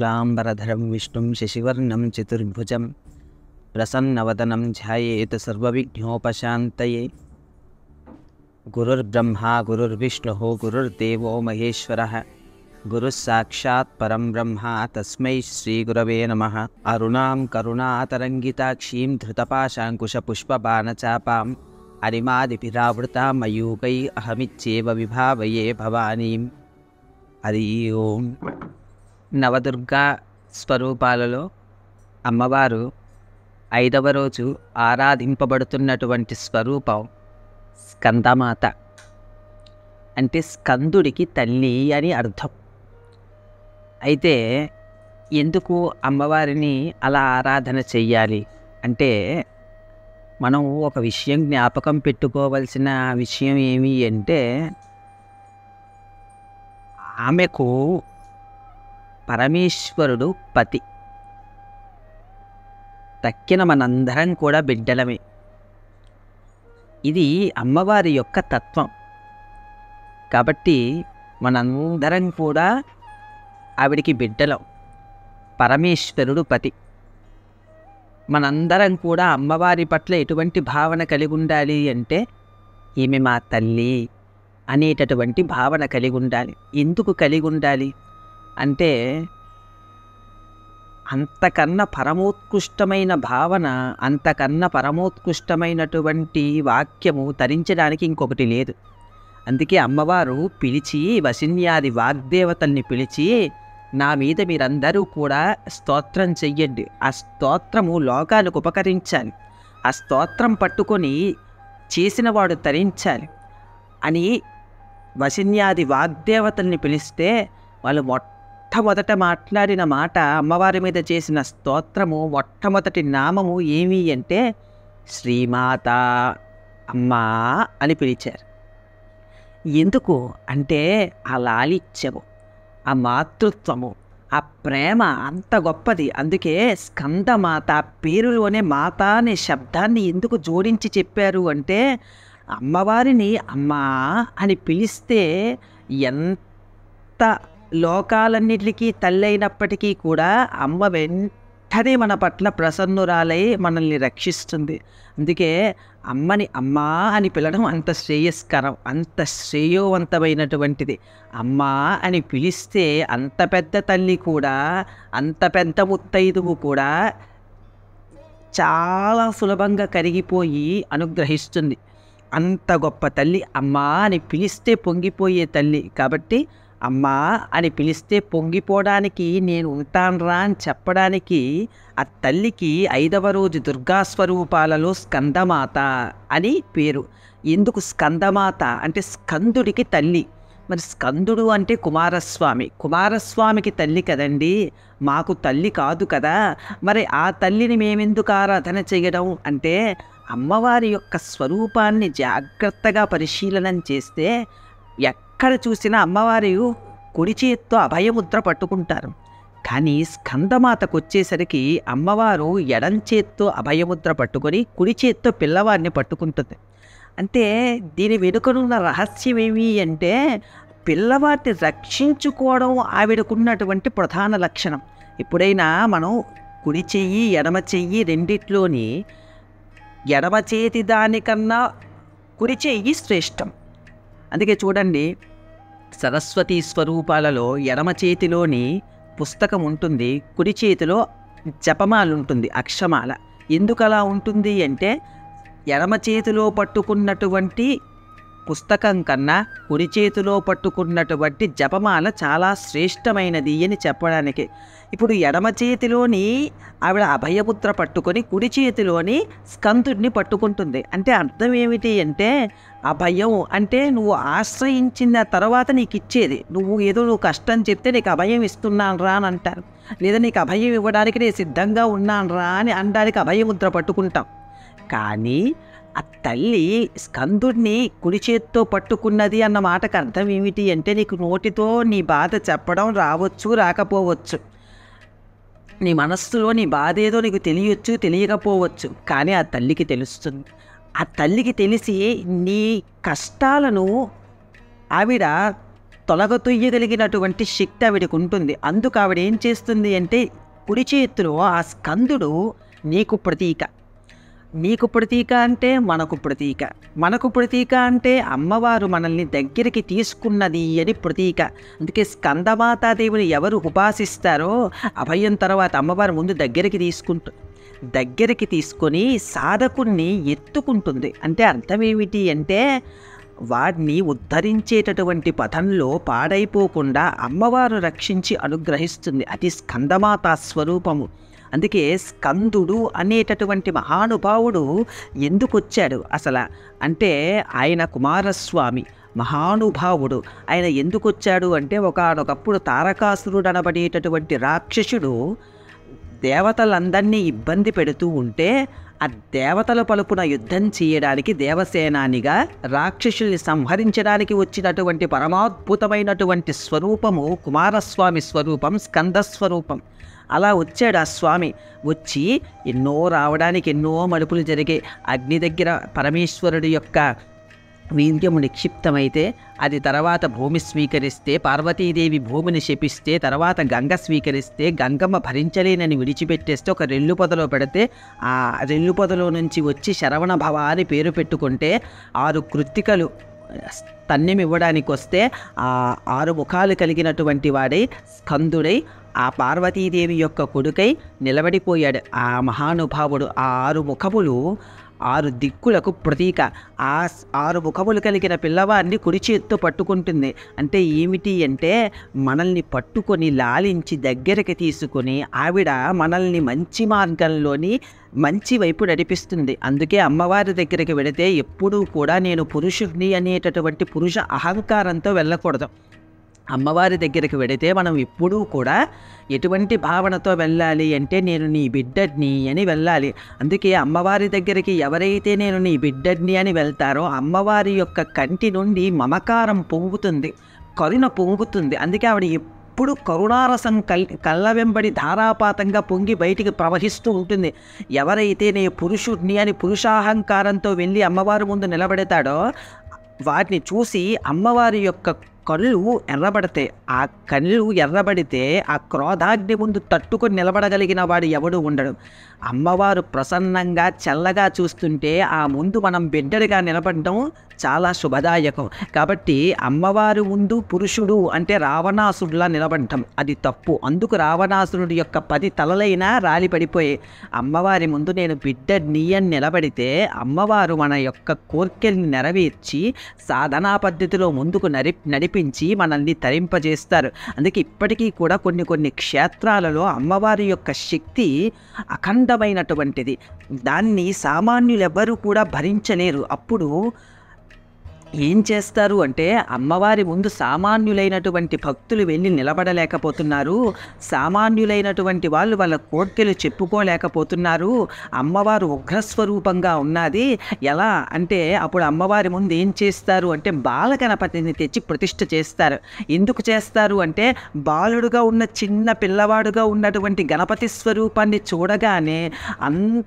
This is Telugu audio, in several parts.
शुक्लाम्बरधरं विष्णु शशिवर्णम चतुर्भुज प्रसन्नवदनं ध्यायेत् सर्वविघ्नोपशान्तये गुरुर्ब्रह्मा गुरुर्विष्णुः गुरुर्देवो महेश्वरः गुरुः साक्षात् परं ब्रह्मा तस्मै श्रीगुरवे नमः अरुणां करुणातरङ्गिताक्षीं धृतपाशाङ्कुशपुष्पबाणचापाम् अरिमादिभिरावृता मयूकै अहमित्येव विभावये भवानीम् हरि ओम् నవదుర్గా స్వరూపాలలో అమ్మవారు ఐదవ రోజు ఆరాధింపబడుతున్నటువంటి స్వరూపం స్కందమాత అంటే స్కందుడికి తల్లి అని అర్థం అయితే ఎందుకు అమ్మవారిని అలా ఆరాధన చెయ్యాలి అంటే మనం ఒక విషయం జ్ఞాపకం పెట్టుకోవలసిన విషయం ఏమి అంటే ఆమెకు పరమేశ్వరుడు పతి తక్కిన మనందరం కూడా బిడ్డలమే ఇది అమ్మవారి యొక్క తత్వం కాబట్టి మనందరం కూడా ఆవిడికి బిడ్డలం పరమేశ్వరుడు పతి మనందరం కూడా అమ్మవారి పట్ల ఎటువంటి భావన కలిగి ఉండాలి అంటే ఈమె మా తల్లి అనేటటువంటి భావన కలిగి ఉండాలి ఎందుకు కలిగి ఉండాలి అంటే అంతకన్నా పరమోత్కృష్టమైన భావన అంతకన్నా పరమోత్కృష్టమైనటువంటి వాక్యము తరించడానికి ఇంకొకటి లేదు అందుకే అమ్మవారు పిలిచి వసిన్యాది వాగ్దేవతల్ని పిలిచి నా మీద మీరందరూ కూడా స్తోత్రం చెయ్యండి ఆ స్తోత్రము లోకాలకు ఉపకరించాలి ఆ స్తోత్రం పట్టుకొని చేసినవాడు తరించాలి అని వసిన్యాది వాగ్దేవతల్ని పిలిస్తే వాళ్ళు మొట్ట మొట్టమొదట మాట్లాడిన మాట అమ్మవారి మీద చేసిన స్తోత్రము మొట్టమొదటి నామము ఏమి అంటే శ్రీమాత అమ్మా అని పిలిచారు ఎందుకు అంటే ఆ లాలిత్యము ఆ మాతృత్వము ఆ ప్రేమ అంత గొప్పది అందుకే స్కందమాత పేరులోనే మాత అనే శబ్దాన్ని ఎందుకు జోడించి చెప్పారు అంటే అమ్మవారిని అమ్మా అని పిలిస్తే ఎంత లోకాలన్నిటికీ తల్లి అయినప్పటికీ కూడా అమ్మ వెంటనే మన పట్ల ప్రసన్నురాలై మనల్ని రక్షిస్తుంది అందుకే అమ్మని అమ్మా అని పిలడం అంత శ్రేయస్కరం అంత శ్రేయోవంతమైనటువంటిది అమ్మా అని పిలిస్తే అంత పెద్ద తల్లి కూడా అంత పెద్ద ముత్తైదువు కూడా చాలా సులభంగా కరిగిపోయి అనుగ్రహిస్తుంది అంత గొప్ప తల్లి అమ్మా అని పిలిస్తే పొంగిపోయే తల్లి కాబట్టి అమ్మా అని పిలిస్తే పొంగిపోవడానికి నేను ఉంటాన్రా అని చెప్పడానికి ఆ తల్లికి ఐదవ రోజు దుర్గాస్వరూపాలలో స్కందమాత అని పేరు ఎందుకు స్కందమాత అంటే స్కందుడికి తల్లి మరి స్కందుడు అంటే కుమారస్వామి కుమారస్వామికి తల్లి కదండి మాకు తల్లి కాదు కదా మరి ఆ తల్లిని మేమెందుకు ఆరాధన చేయడం అంటే అమ్మవారి యొక్క స్వరూపాన్ని జాగ్రత్తగా పరిశీలనం చేస్తే ఎక్కడ చూసినా అమ్మవారి కుడి చేత్తో అభయముద్ర పట్టుకుంటారు కానీ స్కందమాతకు వచ్చేసరికి అమ్మవారు ఎడం చేత్తో అభయముద్ర పట్టుకొని కుడి చేత్తో పిల్లవారిని పట్టుకుంటుంది అంటే దీని వెనుకనున్న రహస్యం ఏమి అంటే పిల్లవారిని రక్షించుకోవడం ఆవిడకున్నటువంటి ప్రధాన లక్షణం ఎప్పుడైనా మనం కుడి చెయ్యి ఎడమ చెయ్యి రెండిట్లోని ఎడమ చేతి దానికన్నా కుడి చెయ్యి శ్రేష్టం అందుకే చూడండి సరస్వతి స్వరూపాలలో ఎడమ చేతిలోని పుస్తకం ఉంటుంది కుడి చేతిలో జపమాల ఉంటుంది అక్షమాల ఎందుకలా ఉంటుంది అంటే ఎడమ చేతిలో పట్టుకున్నటువంటి పుస్తకం కన్నా కుడి చేతిలో పట్టుకున్నటువంటి జపమాల చాలా శ్రేష్టమైనది అని చెప్పడానికి ఇప్పుడు ఎడమ చేతిలోని ఆవిడ అభయపుత్ర పట్టుకొని కుడి చేతిలోని స్కందుడిని పట్టుకుంటుంది అంటే అర్థం ఏమిటి అంటే అభయం అంటే నువ్వు ఆశ్రయించిన తర్వాత నీకు ఇచ్చేది నువ్వు ఏదో నువ్వు కష్టం చెప్తే నీకు అభయం ఇస్తున్నాను రా అని అంటారు లేదా నీకు అభయం ఇవ్వడానికి నేను సిద్ధంగా ఉన్నాను రా అని అనడానికి అభయముద్ర పట్టుకుంటాం కానీ ఆ తల్లి స్కందుడిని కుడి చేత్తో పట్టుకున్నది అన్న మాటకు అర్థం ఏమిటి అంటే నీకు నోటితో నీ బాధ చెప్పడం రావచ్చు రాకపోవచ్చు నీ మనస్సులో నీ బాధ ఏదో నీకు తెలియచ్చు తెలియకపోవచ్చు కానీ ఆ తల్లికి తెలుస్తుంది ఆ తల్లికి తెలిసి నీ కష్టాలను ఆవిడ తొలగతొయ్యగలిగినటువంటి శక్తి ఆవిడకు ఉంటుంది అందుకు ఆవిడ ఏం చేస్తుంది అంటే కుడి చేతిలో ఆ స్కందుడు నీకు ప్రతీక మీకు ప్రతీక అంటే మనకు ప్రతీక మనకు ప్రతీక అంటే అమ్మవారు మనల్ని దగ్గరికి తీసుకున్నది అని ప్రతీక అందుకే స్కందమాతాదేవిని ఎవరు ఉపాసిస్తారో అభయం తర్వాత అమ్మవారు ముందు దగ్గరికి తీసుకుంటు దగ్గరికి తీసుకొని సాధకుణ్ణి ఎత్తుకుంటుంది అంటే అర్థం ఏమిటి అంటే వాడిని ఉద్ధరించేటటువంటి పథంలో పాడైపోకుండా అమ్మవారు రక్షించి అనుగ్రహిస్తుంది అది స్కందమాతా స్వరూపము అందుకే స్కందుడు అనేటటువంటి మహానుభావుడు ఎందుకు వచ్చాడు అసలు అంటే ఆయన కుమారస్వామి మహానుభావుడు ఆయన ఎందుకు వచ్చాడు అంటే ఒకనొకప్పుడు తారకాసురుడు అనబడేటటువంటి రాక్షసుడు దేవతలందరినీ ఇబ్బంది పెడుతూ ఉంటే ఆ దేవతల పలుపున యుద్ధం చేయడానికి దేవసేనానిగా రాక్షసుల్ని సంహరించడానికి వచ్చినటువంటి పరమాద్భుతమైనటువంటి స్వరూపము కుమారస్వామి స్వరూపం స్కందస్వరూపం అలా వచ్చాడు ఆ స్వామి వచ్చి ఎన్నో రావడానికి ఎన్నో మలుపులు జరిగాయి అగ్ని దగ్గర పరమేశ్వరుడు యొక్క వీర్యము నిక్షిప్తమైతే అది తర్వాత భూమి స్వీకరిస్తే పార్వతీదేవి భూమిని శపిస్తే తర్వాత గంగ స్వీకరిస్తే గంగమ్మ భరించలేనని విడిచిపెట్టేస్తే ఒక రెల్లు పొదలో పెడితే ఆ రెల్లు పొదలో నుంచి వచ్చి శరవణ భవ అని పేరు పెట్టుకుంటే ఆరు కృత్తికలు తన్నెమివ్వడానికి వస్తే ఆ ఆరు ముఖాలు కలిగినటువంటి వాడై స్కందుడై ఆ పార్వతీదేవి యొక్క కొడుకై నిలబడిపోయాడు ఆ మహానుభావుడు ఆ ఆరు ముఖములు ఆరు దిక్కులకు ప్రతీక ఆ ఆరు ముఖములు కలిగిన పిల్లవాడిని కుడి చేత్తో పట్టుకుంటుంది అంటే ఏమిటి అంటే మనల్ని పట్టుకొని లాలించి దగ్గరికి తీసుకొని ఆవిడ మనల్ని మంచి మార్గంలోని మంచి వైపు నడిపిస్తుంది అందుకే అమ్మవారి దగ్గరికి వెళితే ఎప్పుడూ కూడా నేను పురుషుడిని అనేటటువంటి పురుష అహంకారంతో వెళ్ళకూడదు అమ్మవారి దగ్గరికి వెడితే మనం ఎప్పుడూ కూడా ఎటువంటి భావనతో వెళ్ళాలి అంటే నేను నీ బిడ్డని అని వెళ్ళాలి అందుకే అమ్మవారి దగ్గరికి ఎవరైతే నేను నీ బిడ్డని అని వెళ్తారో అమ్మవారి యొక్క కంటి నుండి మమకారం పొంగుతుంది కరుణ పొంగుతుంది అందుకే ఆవిడ ఎప్పుడు కరుణారసం కల్ కళ్ళ వెంబడి ధారాపాతంగా పొంగి బయటికి ప్రవహిస్తూ ఉంటుంది ఎవరైతే నీ పురుషుడిని అని పురుషాహంకారంతో వెళ్ళి అమ్మవారి ముందు నిలబడతాడో వాటిని చూసి అమ్మవారి యొక్క కళ్ళు ఎర్రబడితే ఆ కళ్ళు ఎర్రబడితే ఆ క్రోధాగ్ని ముందు తట్టుకొని నిలబడగలిగిన వాడు ఎవడు ఉండడు అమ్మవారు ప్రసన్నంగా చల్లగా చూస్తుంటే ఆ ముందు మనం బిడ్డడిగా నిలబడడం చాలా శుభదాయకం కాబట్టి అమ్మవారు ముందు పురుషుడు అంటే రావణాసురులా నిలబడటం అది తప్పు అందుకు రావణాసురుడు యొక్క పది తలలైనా రాలి పడిపోయి అమ్మవారి ముందు నేను బిడ్డ నీయని నిలబడితే అమ్మవారు మన యొక్క కోర్కెల్ని నెరవేర్చి సాధనా పద్ధతిలో ముందుకు నరి నడిపించి మనల్ని తరింపజేస్తారు అందుకే ఇప్పటికీ కూడా కొన్ని కొన్ని క్షేత్రాలలో అమ్మవారి యొక్క శక్తి అఖండమైనటువంటిది దాన్ని సామాన్యులెవ్వరూ కూడా భరించలేరు అప్పుడు ఏం చేస్తారు అంటే అమ్మవారి ముందు సామాన్యులైనటువంటి భక్తులు వెళ్ళి నిలబడలేకపోతున్నారు సామాన్యులైనటువంటి వాళ్ళు వాళ్ళ కోర్కెలు చెప్పుకోలేకపోతున్నారు అమ్మవారు ఉగ్రస్వరూపంగా ఉన్నది ఎలా అంటే అప్పుడు అమ్మవారి ముందు ఏం చేస్తారు అంటే బాల గణపతిని తెచ్చి ప్రతిష్ఠ చేస్తారు ఎందుకు చేస్తారు అంటే బాలుడుగా ఉన్న చిన్న పిల్లవాడుగా ఉన్నటువంటి గణపతి స్వరూపాన్ని చూడగానే అంత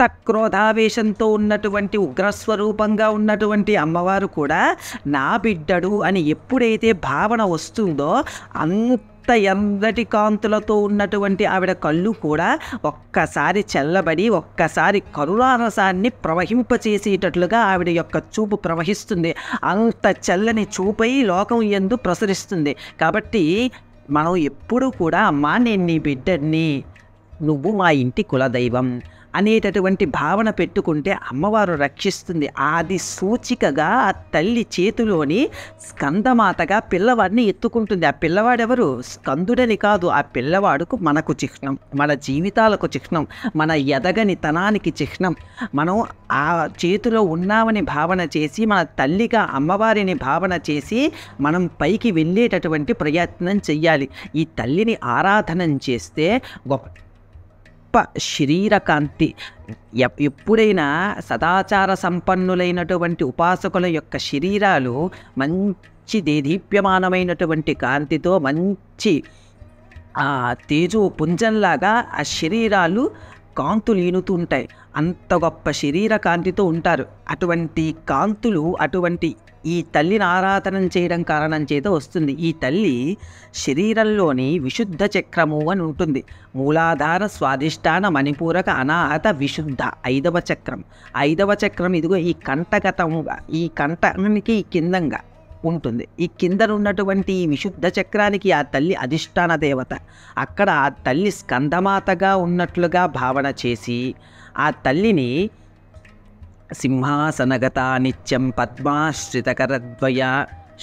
ఉత్త క్రోధావేశంతో ఉన్నటువంటి ఉగ్రస్వరూపంగా ఉన్నటువంటి అమ్మవారు కూడా నా బిడ్డడు అని ఎప్పుడైతే భావన వస్తుందో అంత ఎంతటి కాంతులతో ఉన్నటువంటి ఆవిడ కళ్ళు కూడా ఒక్కసారి చల్లబడి ఒక్కసారి కరుణారసాన్ని ప్రవహింపచేసేటట్లుగా ఆవిడ యొక్క చూపు ప్రవహిస్తుంది అంత చల్లని చూపై లోకం ఎందు ప్రసరిస్తుంది కాబట్టి మనం ఎప్పుడూ కూడా అమ్మా నేను నీ బిడ్డని నువ్వు మా ఇంటి కులదైవం అనేటటువంటి భావన పెట్టుకుంటే అమ్మవారు రక్షిస్తుంది అది సూచికగా ఆ తల్లి చేతిలోని స్కందమాతగా పిల్లవాడిని ఎత్తుకుంటుంది ఆ పిల్లవాడెవరు స్కందుడని కాదు ఆ పిల్లవాడుకు మనకు చిహ్నం మన జీవితాలకు చిహ్నం మన ఎదగని తనానికి చిహ్నం మనం ఆ చేతిలో ఉన్నామని భావన చేసి మన తల్లిగా అమ్మవారిని భావన చేసి మనం పైకి వెళ్ళేటటువంటి ప్రయత్నం చెయ్యాలి ఈ తల్లిని ఆరాధన చేస్తే గొప్ప గొప్ప శరీరకాంతి ఎప్పుడైనా సదాచార సంపన్నులైనటువంటి ఉపాసకుల యొక్క శరీరాలు మంచి దేదీప్యమానమైనటువంటి కాంతితో మంచి తేజు పుంజంలాగా ఆ శరీరాలు కాంతులు ఈనుతూ ఉంటాయి అంత గొప్ప శరీర కాంతితో ఉంటారు అటువంటి కాంతులు అటువంటి ఈ తల్లిని ఆరాధన చేయడం కారణం చేత వస్తుంది ఈ తల్లి శరీరంలోని విశుద్ధ చక్రము అని ఉంటుంది మూలాధార స్వాధిష్టాన మణిపూరక అనాహత విశుద్ధ ఐదవ చక్రం ఐదవ చక్రం ఇదిగో ఈ కంటగతముగా ఈ కంటానికి కిందంగా ఉంటుంది ఈ కింద ఉన్నటువంటి ఈ విశుద్ధ చక్రానికి ఆ తల్లి అధిష్టాన దేవత అక్కడ ఆ తల్లి స్కందమాతగా ఉన్నట్లుగా భావన చేసి ఆ తల్లిని సింహాసనగతా నిత్యం పద్మాశ్రితకరద్వయ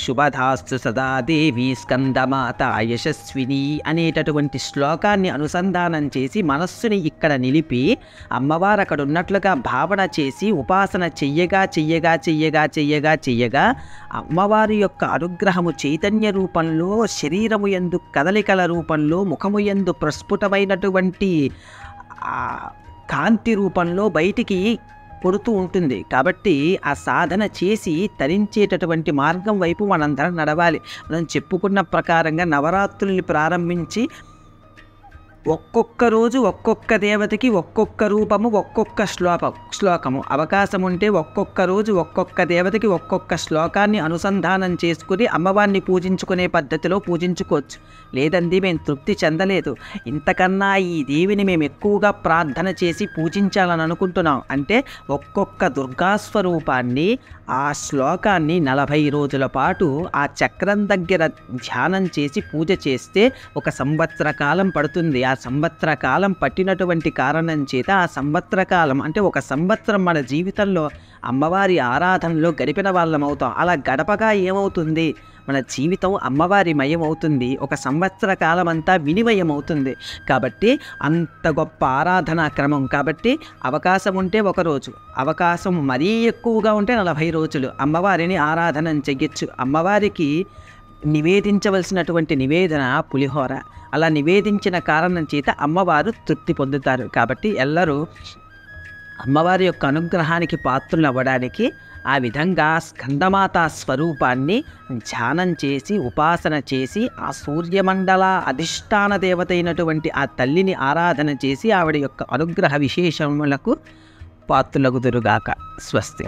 శుభధాస్తు సదా దేవి స్కందమాత యశస్విని అనేటటువంటి శ్లోకాన్ని అనుసంధానం చేసి మనస్సుని ఇక్కడ నిలిపి అమ్మవారు అక్కడ ఉన్నట్లుగా భావన చేసి ఉపాసన చెయ్యగా చెయ్యగా చెయ్యగా చెయ్యగా చెయ్యగా అమ్మవారి యొక్క అనుగ్రహము చైతన్య రూపంలో శరీరము ఎందు కదలికల రూపంలో ముఖము ఎందు ప్రస్ఫుటమైనటువంటి కాంతి రూపంలో బయటికి కొడుతూ ఉంటుంది కాబట్టి ఆ సాధన చేసి తరించేటటువంటి మార్గం వైపు మనందరం నడవాలి మనం చెప్పుకున్న ప్రకారంగా నవరాత్రుల్ని ప్రారంభించి ఒక్కొక్క రోజు ఒక్కొక్క దేవతకి ఒక్కొక్క రూపము ఒక్కొక్క శ్లోక శ్లోకము అవకాశం ఉంటే ఒక్కొక్క రోజు ఒక్కొక్క దేవతకి ఒక్కొక్క శ్లోకాన్ని అనుసంధానం చేసుకుని అమ్మవారిని పూజించుకునే పద్ధతిలో పూజించుకోవచ్చు లేదండి మేము తృప్తి చెందలేదు ఇంతకన్నా ఈ దేవిని మేము ఎక్కువగా ప్రార్థన చేసి పూజించాలని అనుకుంటున్నాం అంటే ఒక్కొక్క దుర్గాస్వరూపాన్ని ఆ శ్లోకాన్ని నలభై రోజుల పాటు ఆ చక్రం దగ్గర ధ్యానం చేసి పూజ చేస్తే ఒక సంవత్సర కాలం పడుతుంది ఆ సంవత్సర కాలం పట్టినటువంటి కారణం చేత ఆ సంవత్సర కాలం అంటే ఒక సంవత్సరం మన జీవితంలో అమ్మవారి ఆరాధనలో గడిపిన వాళ్ళం అవుతాం అలా గడపగా ఏమవుతుంది మన జీవితం అమ్మవారి మయం అవుతుంది ఒక సంవత్సర కాలం అంతా వినిమయం అవుతుంది కాబట్టి అంత గొప్ప ఆరాధనా క్రమం కాబట్టి అవకాశం ఉంటే ఒకరోజు అవకాశం మరీ ఎక్కువగా ఉంటే నలభై రోజులు అమ్మవారిని ఆరాధన చెయ్యొచ్చు అమ్మవారికి నివేదించవలసినటువంటి నివేదన పులిహోర అలా నివేదించిన కారణం చేత అమ్మవారు తృప్తి పొందుతారు కాబట్టి ఎల్లరూ అమ్మవారి యొక్క అనుగ్రహానికి పాత్రలు అవ్వడానికి ఆ విధంగా స్కందమాత స్వరూపాన్ని ధ్యానం చేసి ఉపాసన చేసి ఆ సూర్యమండల అధిష్టాన దేవత అయినటువంటి ఆ తల్లిని ఆరాధన చేసి ఆవిడ యొక్క అనుగ్రహ విశేషములకు పాత్రలగుదురుగాక స్వస్తి